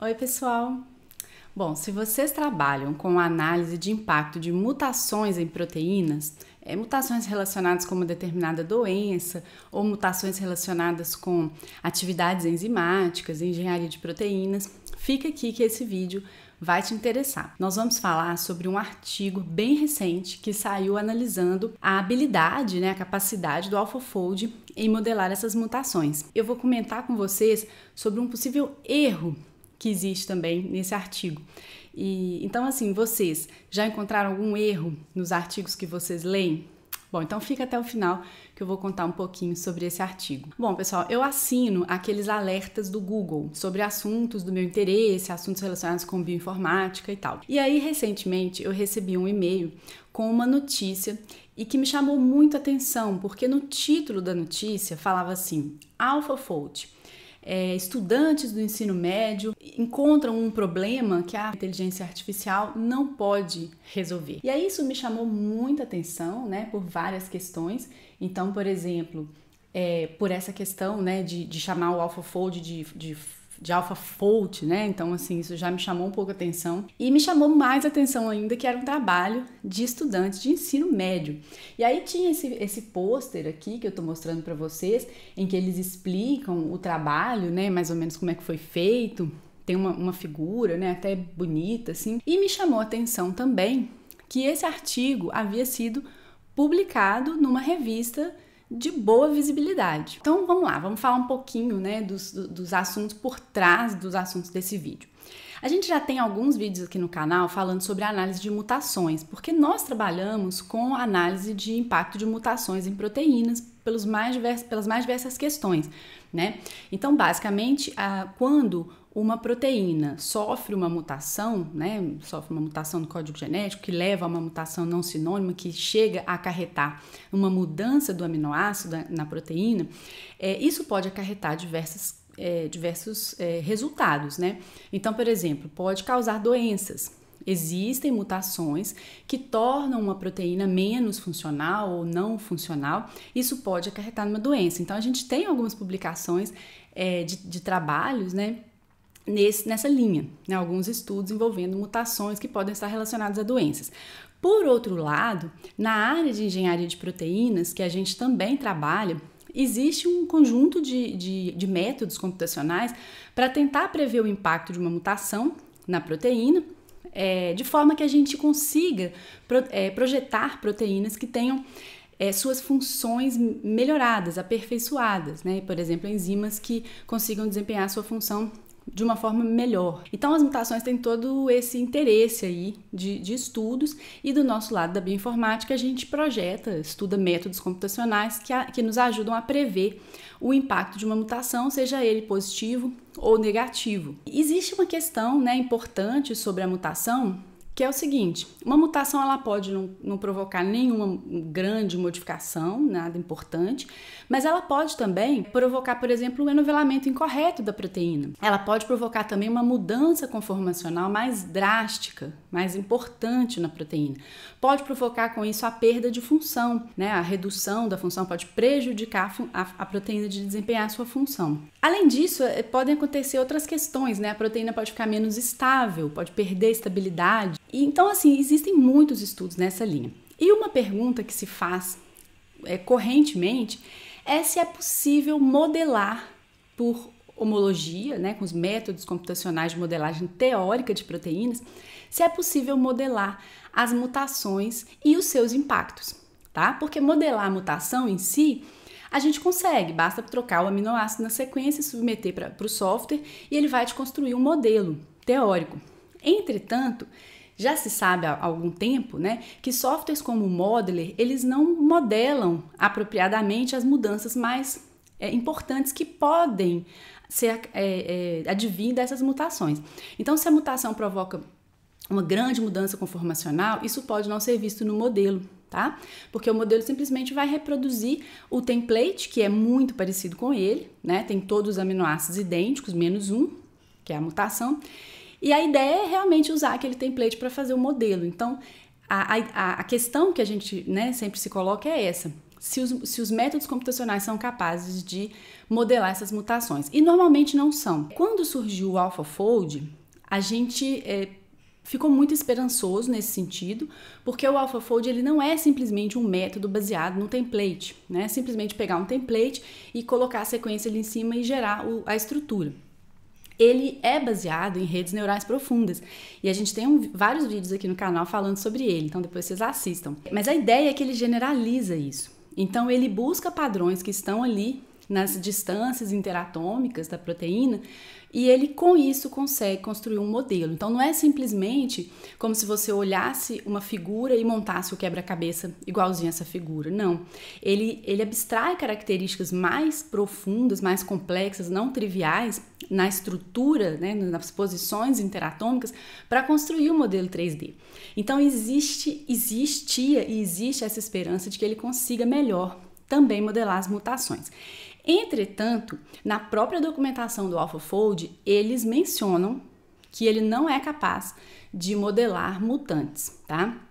Oi, pessoal! Bom, se vocês trabalham com análise de impacto de mutações em proteínas, é, mutações relacionadas com uma determinada doença ou mutações relacionadas com atividades enzimáticas, engenharia de proteínas, fica aqui que esse vídeo vai te interessar. Nós vamos falar sobre um artigo bem recente que saiu analisando a habilidade, né, a capacidade do AlphaFold em modelar essas mutações. Eu vou comentar com vocês sobre um possível erro que existe também nesse artigo. E então assim, vocês já encontraram algum erro nos artigos que vocês leem? Bom, então fica até o final que eu vou contar um pouquinho sobre esse artigo. Bom, pessoal, eu assino aqueles alertas do Google sobre assuntos do meu interesse, assuntos relacionados com bioinformática e tal. E aí, recentemente, eu recebi um e-mail com uma notícia e que me chamou muito atenção, porque no título da notícia falava assim: AlphaFold é, estudantes do ensino médio encontram um problema que a inteligência artificial não pode resolver. E aí isso me chamou muita atenção, né, por várias questões. Então, por exemplo, é, por essa questão né, de, de chamar o AlphaFold de, de de Fault, né? Então, assim, isso já me chamou um pouco a atenção. E me chamou mais atenção ainda que era um trabalho de estudantes de ensino médio. E aí tinha esse, esse pôster aqui que eu tô mostrando para vocês, em que eles explicam o trabalho, né? Mais ou menos como é que foi feito. Tem uma, uma figura, né? Até bonita, assim. E me chamou a atenção também que esse artigo havia sido publicado numa revista de boa visibilidade. Então vamos lá, vamos falar um pouquinho né, dos, dos assuntos por trás dos assuntos desse vídeo. A gente já tem alguns vídeos aqui no canal falando sobre análise de mutações, porque nós trabalhamos com análise de impacto de mutações em proteínas pelos mais diversos, pelas mais diversas questões, né? Então, basicamente, a, quando uma proteína sofre uma mutação, né, sofre uma mutação no código genético que leva a uma mutação não sinônima que chega a acarretar uma mudança do aminoácido na proteína, é, isso pode acarretar diversas, é, diversos é, resultados, né? Então, por exemplo, pode causar doenças. Existem mutações que tornam uma proteína menos funcional ou não funcional. Isso pode acarretar numa doença. Então, a gente tem algumas publicações é, de, de trabalhos, né? nesse, nessa linha, né? alguns estudos envolvendo mutações que podem estar relacionadas a doenças. Por outro lado, na área de engenharia de proteínas, que a gente também trabalha, existe um conjunto de, de, de métodos computacionais para tentar prever o impacto de uma mutação na proteína, é, de forma que a gente consiga pro, é, projetar proteínas que tenham é, suas funções melhoradas, aperfeiçoadas, né? Por exemplo, enzimas que consigam desempenhar sua função de uma forma melhor. Então, as mutações têm todo esse interesse aí de, de estudos, e do nosso lado da bioinformática, a gente projeta, estuda métodos computacionais que, a, que nos ajudam a prever o impacto de uma mutação, seja ele positivo ou negativo. Existe uma questão né, importante sobre a mutação que é o seguinte: uma mutação ela pode não, não, provocar nenhuma grande modificação, nada importante, mas ela pode também provocar, por exemplo, um enovelamento incorreto da proteína. Ela pode provocar também uma mudança conformacional mais drástica, mais importante na proteína. Pode provocar com isso a perda de função, né? A redução da função pode prejudicar a, a proteína de desempenhar a sua função. Além disso, eh, podem acontecer outras questões, né? A proteína pode ficar menos estável, pode perder estabilidade então, assim, existem muitos estudos nessa linha. E uma pergunta que se faz é, correntemente é se é possível modelar por homologia, né, com os métodos computacionais de modelagem teórica de proteínas, se é possível modelar as mutações e os seus impactos, tá? Porque modelar a mutação em si, a gente consegue, basta trocar o aminoácido na sequência, submeter para o software e ele vai te construir um modelo teórico. Entretanto, já se sabe há algum tempo, né, que softwares como o Modeler, eles não modelam apropriadamente as mudanças mais é, importantes que podem ser é, é, dessas mutações. Então, se a mutação provoca uma grande mudança conformacional, isso pode não ser visto no modelo, tá? Porque o modelo simplesmente vai reproduzir o template, que é muito parecido com ele, né? Tem todos os aminoácidos idênticos, menos um, que é a mutação, e a ideia é realmente usar aquele template para fazer o modelo. Então, a, a, a questão que a gente né, sempre se coloca é essa. Se os, se os, métodos computacionais são capazes de modelar essas mutações. E normalmente não são. Quando surgiu o AlphaFold, a gente é, ficou muito esperançoso nesse sentido, porque o AlphaFold ele não é simplesmente um método baseado no template, né? É simplesmente pegar um template e colocar a sequência ali em cima e gerar o, a estrutura ele é baseado em redes neurais profundas. E a gente tem um, vários vídeos aqui no canal falando sobre ele, então depois vocês assistam. Mas a ideia é que ele generaliza isso. Então ele busca padrões que estão ali nas distâncias interatômicas da proteína, e ele com isso consegue construir um modelo. Então não é simplesmente como se você olhasse uma figura e montasse o quebra-cabeça igualzinho a essa figura. Não. Ele, ele abstrai características mais profundas, mais complexas, não triviais na estrutura, né, nas posições interatômicas para construir o um modelo 3D. Então existe, existia e existe essa esperança de que ele consiga melhor também modelar as mutações. Entretanto, na própria documentação do AlphaFold, eles mencionam que ele não é capaz de modelar mutantes, tá?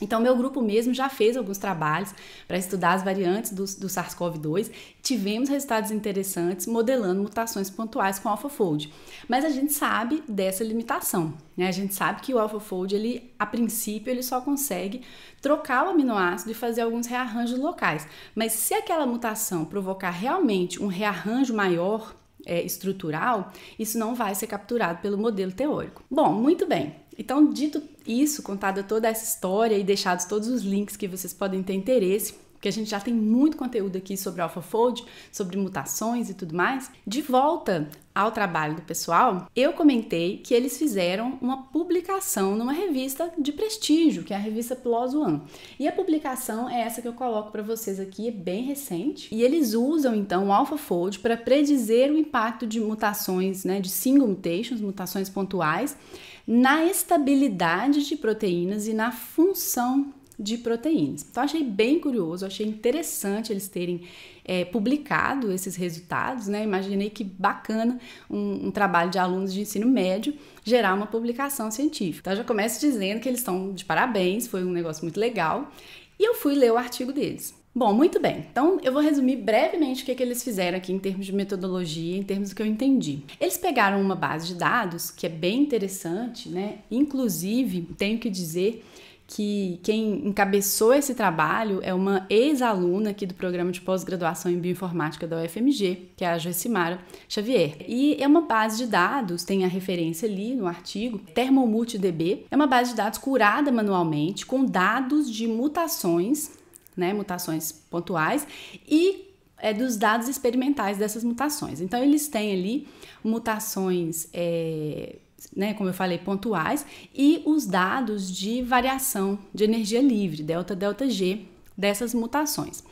Então, meu grupo mesmo já fez alguns trabalhos para estudar as variantes do, do SARS-CoV-2. Tivemos resultados interessantes modelando mutações pontuais com AlphaFold. Mas a gente sabe dessa limitação. Né? A gente sabe que o AlphaFold, ele, a princípio, ele só consegue trocar o aminoácido e fazer alguns rearranjos locais. Mas se aquela mutação provocar realmente um rearranjo maior, é, estrutural, isso não vai ser capturado pelo modelo teórico. Bom, muito bem. Então, dito isso, contada toda essa história e deixados todos os links que vocês podem ter interesse, porque a gente já tem muito conteúdo aqui sobre AlphaFold, sobre mutações e tudo mais. De volta ao trabalho do pessoal, eu comentei que eles fizeram uma publicação numa revista de prestígio, que é a revista PLOS One. E a publicação é essa que eu coloco para vocês aqui, é bem recente. E eles usam então o AlphaFold para predizer o impacto de mutações, né, de single mutations, mutações pontuais, na estabilidade de proteínas e na função de proteínas. Então, achei bem curioso, achei interessante eles terem é, publicado esses resultados, né? Imaginei que bacana um, um, trabalho de alunos de ensino médio gerar uma publicação científica. Então, já começo dizendo que eles estão de parabéns, foi um negócio muito legal. E eu fui ler o artigo deles. Bom, muito bem. Então eu vou resumir brevemente o que, é que eles fizeram aqui em termos de metodologia, em termos do que eu entendi. Eles pegaram uma base de dados que é bem interessante, né? Inclusive, tenho que dizer que quem encabeçou esse trabalho é uma ex-aluna aqui do programa de pós-graduação em bioinformática da UFMG, que é a Josimara Xavier. E é uma base de dados, tem a referência ali no artigo, ThermoMultDB. É uma base de dados curada manualmente com dados de mutações, né, mutações pontuais e é dos dados experimentais dessas mutações. Então, eles têm ali mutações é, né, como eu falei, pontuais, e os dados de variação de energia livre, delta, delta G, dessas mutações.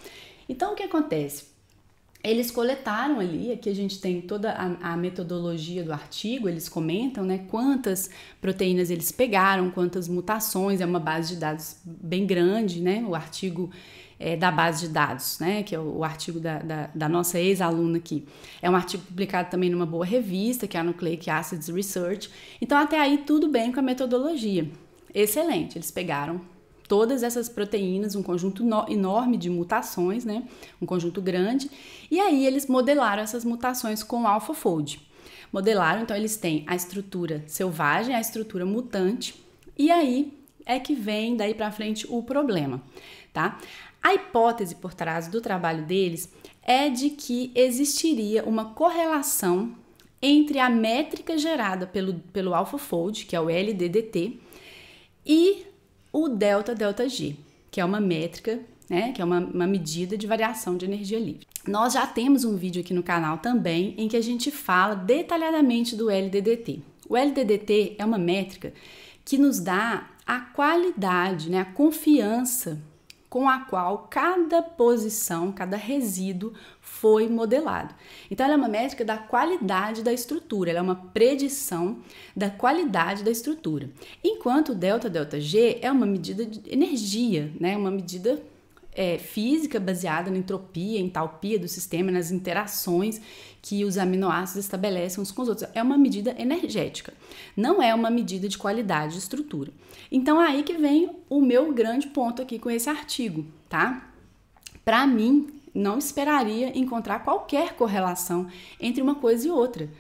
Então, o que acontece? Eles coletaram ali, aqui a gente tem toda a, a, metodologia do artigo, eles comentam né, quantas proteínas eles pegaram, quantas mutações, é uma base de dados bem grande, né? O artigo é, da base de dados, né? Que é o, o artigo da, da, da nossa ex-aluna aqui. É um artigo publicado também numa boa revista, que é a Nucleic Acids Research. Então, até aí, tudo bem com a metodologia. Excelente, eles pegaram todas essas proteínas, um conjunto enorme de mutações, né? Um conjunto grande. E aí eles modelaram essas mutações com AlphaFold. Modelaram, então eles têm a estrutura selvagem, a estrutura mutante. E aí é que vem daí para frente o problema, tá? A hipótese por trás do trabalho deles é de que existiria uma correlação entre a métrica gerada pelo, pelo AlphaFold, que é o LDDT, e o delta delta G, que é uma métrica, né, que é uma, uma medida de variação de energia livre. Nós já temos um vídeo aqui no canal também em que a gente fala detalhadamente do LDDT. O LDDT é uma métrica que nos dá a qualidade, né, a confiança com a qual cada posição, cada resíduo foi modelado. Então, ela é uma métrica da qualidade da estrutura, ela é uma predição da qualidade da estrutura. Enquanto o delta delta G é uma medida de energia, né, uma medida é, física baseada na entropia, entalpia do sistema, nas interações que os aminoácidos estabelecem uns com os outros. É uma medida energética, não é uma medida de qualidade de estrutura. Então, é aí que vem o meu grande ponto aqui com esse artigo, tá? Para mim, não esperaria encontrar qualquer correlação entre uma coisa e outra,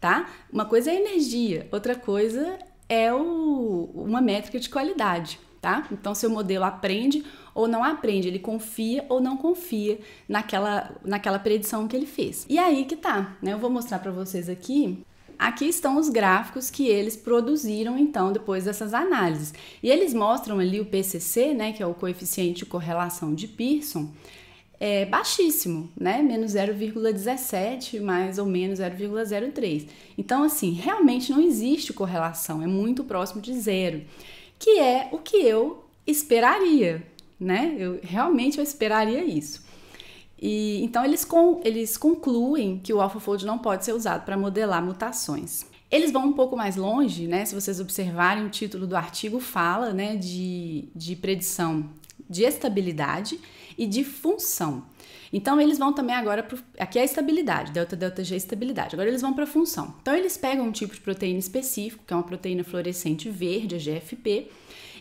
tá? Uma coisa é energia, outra coisa é o, uma métrica de qualidade, tá? Então, seu modelo aprende ou não aprende, ele confia ou não confia naquela, naquela predição que ele fez. E aí que tá, né? Eu vou mostrar para vocês aqui aqui estão os gráficos que eles produziram então depois dessas análises. E eles mostram ali o PCC, né, que é o coeficiente de correlação de Pearson, é baixíssimo, né? Menos 0,17, mais ou menos 0,03. Então, assim, realmente não existe correlação, é muito próximo de zero, que é o que eu esperaria, né? Eu realmente eu esperaria isso. E então eles, eles concluem que o AlphaFold não pode ser usado para modelar mutações. Eles vão um pouco mais longe, né? Se vocês observarem o título do artigo fala, né, de, de predição de estabilidade e de função. Então eles vão também agora pro, aqui é a estabilidade, delta delta G é estabilidade. Agora eles vão para função. Então eles pegam um tipo de proteína específico, que é uma proteína fluorescente verde, a GFP,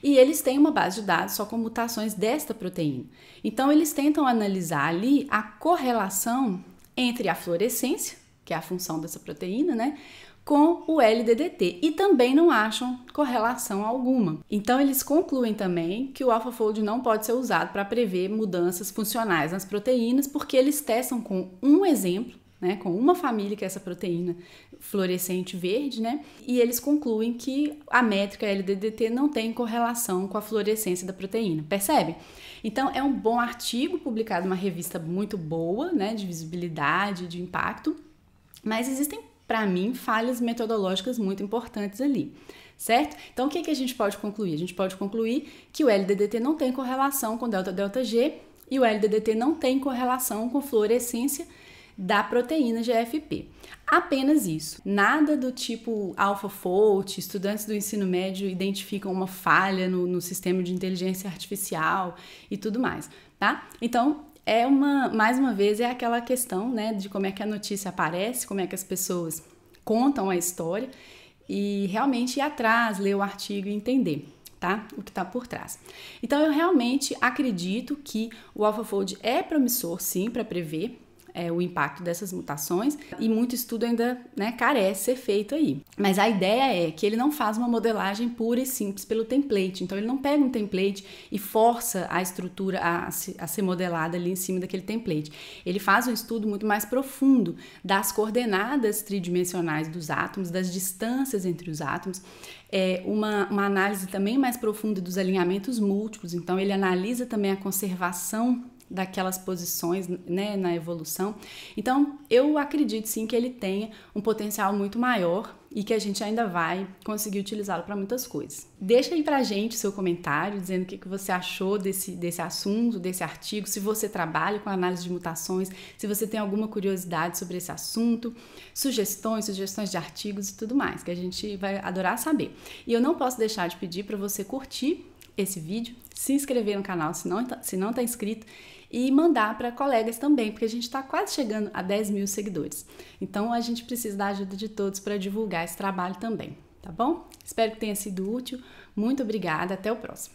e eles têm uma base de dados só com mutações desta proteína. Então eles tentam analisar ali a correlação entre a fluorescência, que é a função dessa proteína, né, com o LDDT e também não acham correlação alguma. Então eles concluem também que o AlphaFold não pode ser usado para prever mudanças funcionais nas proteínas, porque eles testam com um exemplo, né, com uma família que é essa proteína fluorescente verde, né, e eles concluem que a métrica LDDT não tem correlação com a fluorescência da proteína. Percebe? Então é um bom artigo publicado numa revista muito boa, né, de visibilidade, de impacto. Mas existem para mim, falhas metodológicas muito importantes ali, certo? Então, o que, que a gente pode concluir? A gente pode concluir que o LDDT não tem correlação com delta-delta-G e o LDDT não tem correlação com fluorescência da proteína GFP. Apenas isso. Nada do tipo AlphaFold, estudantes do ensino médio identificam uma falha no, no sistema de inteligência artificial e tudo mais, tá? Então, é uma, mais uma vez, é aquela questão, né, de como é que a notícia aparece, como é que as pessoas contam a história e realmente ir atrás, ler o artigo e entender. Tá? O que está por trás. Então, eu realmente acredito que o AlphaFold é promissor, sim, para prever é, o impacto dessas mutações e muito estudo ainda né, carece ser feito aí. Mas a ideia é que ele não faz uma modelagem pura e simples pelo template, então ele não pega um template e força a estrutura a, a ser modelada ali em cima daquele template. Ele faz um estudo muito mais profundo das coordenadas tridimensionais dos átomos, das distâncias entre os átomos, é uma, uma análise também mais profunda dos alinhamentos múltiplos, então ele analisa também a conservação daquelas posições né, na evolução. Então, eu acredito sim que ele tenha um potencial muito maior e que a gente ainda vai conseguir utilizá-lo para muitas coisas. Deixa aí para gente seu comentário dizendo o que, que você achou desse, desse assunto, desse artigo, se você trabalha com análise de mutações, se você tem alguma curiosidade sobre esse assunto, sugestões, sugestões de artigos e tudo mais, que a gente vai adorar saber. E eu não posso deixar de pedir para você curtir esse vídeo, se inscrever no canal se não está se não tá inscrito e mandar para colegas também, porque a gente está quase chegando a 10 mil seguidores. Então a gente precisa da ajuda de todos para divulgar esse trabalho também, tá bom? Espero que tenha sido útil. Muito obrigada, até o próximo.